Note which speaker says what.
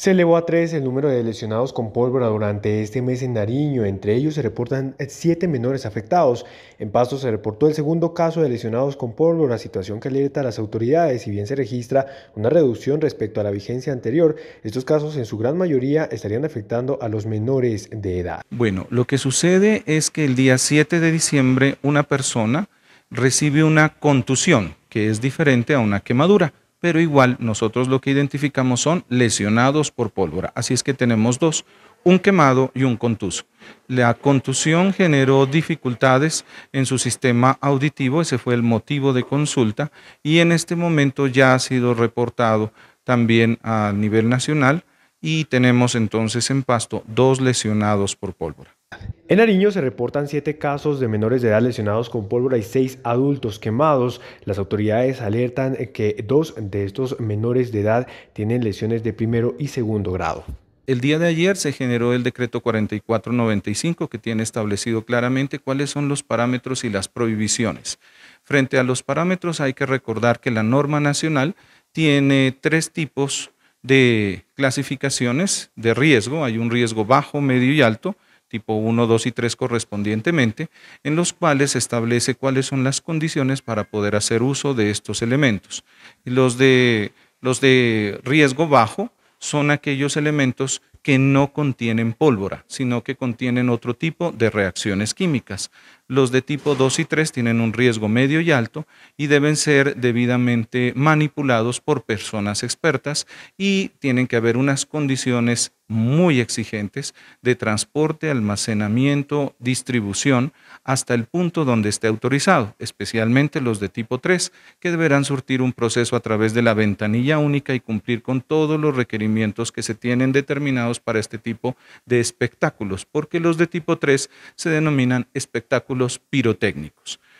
Speaker 1: Se elevó a tres el número de lesionados con pólvora durante este mes en Nariño. Entre ellos se reportan siete menores afectados. En Pasto se reportó el segundo caso de lesionados con pólvora, situación que alerta a las autoridades. Si bien se registra una reducción respecto a la vigencia anterior, estos casos en su gran mayoría estarían afectando a los menores de edad.
Speaker 2: Bueno, lo que sucede es que el día 7 de diciembre una persona recibe una contusión, que es diferente a una quemadura pero igual nosotros lo que identificamos son lesionados por pólvora. Así es que tenemos dos, un quemado y un contuso. La contusión generó dificultades en su sistema auditivo, ese fue el motivo de consulta, y en este momento ya ha sido reportado también a nivel nacional y tenemos entonces en Pasto dos lesionados por pólvora.
Speaker 1: En Ariño se reportan siete casos de menores de edad lesionados con pólvora y seis adultos quemados. Las autoridades alertan que dos de estos menores de edad tienen lesiones de primero y segundo grado.
Speaker 2: El día de ayer se generó el decreto 4495 que tiene establecido claramente cuáles son los parámetros y las prohibiciones. Frente a los parámetros hay que recordar que la norma nacional tiene tres tipos de clasificaciones de riesgo. Hay un riesgo bajo, medio y alto tipo 1, 2 y 3 correspondientemente, en los cuales se establece cuáles son las condiciones para poder hacer uso de estos elementos. Los de, los de riesgo bajo son aquellos elementos que no contienen pólvora, sino que contienen otro tipo de reacciones químicas. Los de tipo 2 y 3 tienen un riesgo medio y alto y deben ser debidamente manipulados por personas expertas y tienen que haber unas condiciones muy exigentes de transporte, almacenamiento, distribución, hasta el punto donde esté autorizado, especialmente los de tipo 3, que deberán surtir un proceso a través de la ventanilla única y cumplir con todos los requerimientos que se tienen determinados para este tipo de espectáculos, porque los de tipo 3 se denominan espectáculos pirotécnicos.